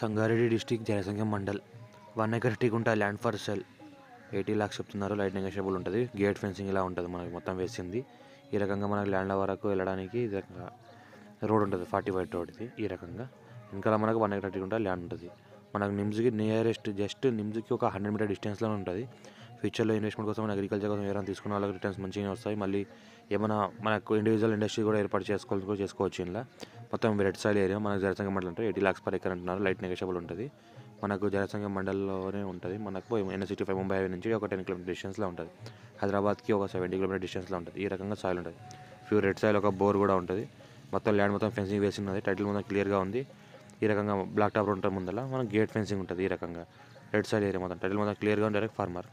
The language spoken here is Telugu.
Sangareddy district Jansangham mandal one acre గుంట land for sale eighty lakhs చెప్తున్నారు లైటింగ్ నెగోషియబుల్ ఉంటుంది గేట్ ఫెన్సింగ్ ఇలా ఉంటుంది మనకి మొత్తం వేసింది ఈ రకంగా మనకి ల్యాండ్ వరకు వెళ్ళడానికి ఈ రకంగా రోడ్ ఉంటుంది ఫార్టీ ఫైవ్ రోడ్ ఇది ఈ రకంగా వెనకాల మనకు వన్ ఎకర్ గుంట ల్యాండ్ ఉంటుంది మనకు నిమ్స్కి నియరెస్ట్ జస్ట్ నిమ్స్కి ఒక హండ్రెడ్ మీటర్ డిస్టెన్స్లోనే ఉంటుంది ఫ్యూచర్లో ఇన్వెస్ట్మెంట్ కోసం అగ్రికల్చర్ కోసం ఏమైనా తీసుకున్న వాళ్ళకి రిటర్న్స్ మంచిగా వస్తాయి మళ్ళీ ఏమైనా మనకు ఇండివిజువల్ ఇండస్ట్రీ కూడా ఏర్పాటు చేసుకోవాలి కూడా చేసుకోవచ్చు ఇలా మొత్తం రెడ్ సాయిల్ ఏరియా మనకు జనసంఘ మండలం అంటే ఎయిటీ ల్యాక్స్ పర్ ఎకర్ అంటున్నారు లైట్ నెగషబుల్ ఉంటుంది మనకు జనసంఘ మండలంలోనే ఉంటుంది మనకు ఎన్ఎస్ సిటీ ఫైవ్ ముంబై నుంచి ఒక టెన్ కిలోమీటర్ డిస్టెన్స్లో ఉంటుంది హైదరాబాద్కి ఒక సెవెంటీ కిలోమీటర్ డిస్టెన్స్లో ఉంటుంది ఈ రకంగా సాయిల్ ఉంటుంది ప్యూర్ రెడ్ సాయిల్ ఒక బోర్ కూడా ఉంటుంది మొత్తం ల్యాండ్ మొత్తం ఫెన్సింగ్ వేసి ఉన్నది టైటిల్ మొత్తం క్లియర్గా ఉంది ఈ రకంగా బ్లాక్ టాప్ ఉంటుంది ముందర మనకు గేట్ ఫెన్సింగ్ ఉంటుంది ఈ రకంగా రెడ్ సైడ్ ఏరియా మొత్తం టైటిల్ మొత్తం క్లియర్గా ఉంది డైరెక్ట్ ఫార్మర్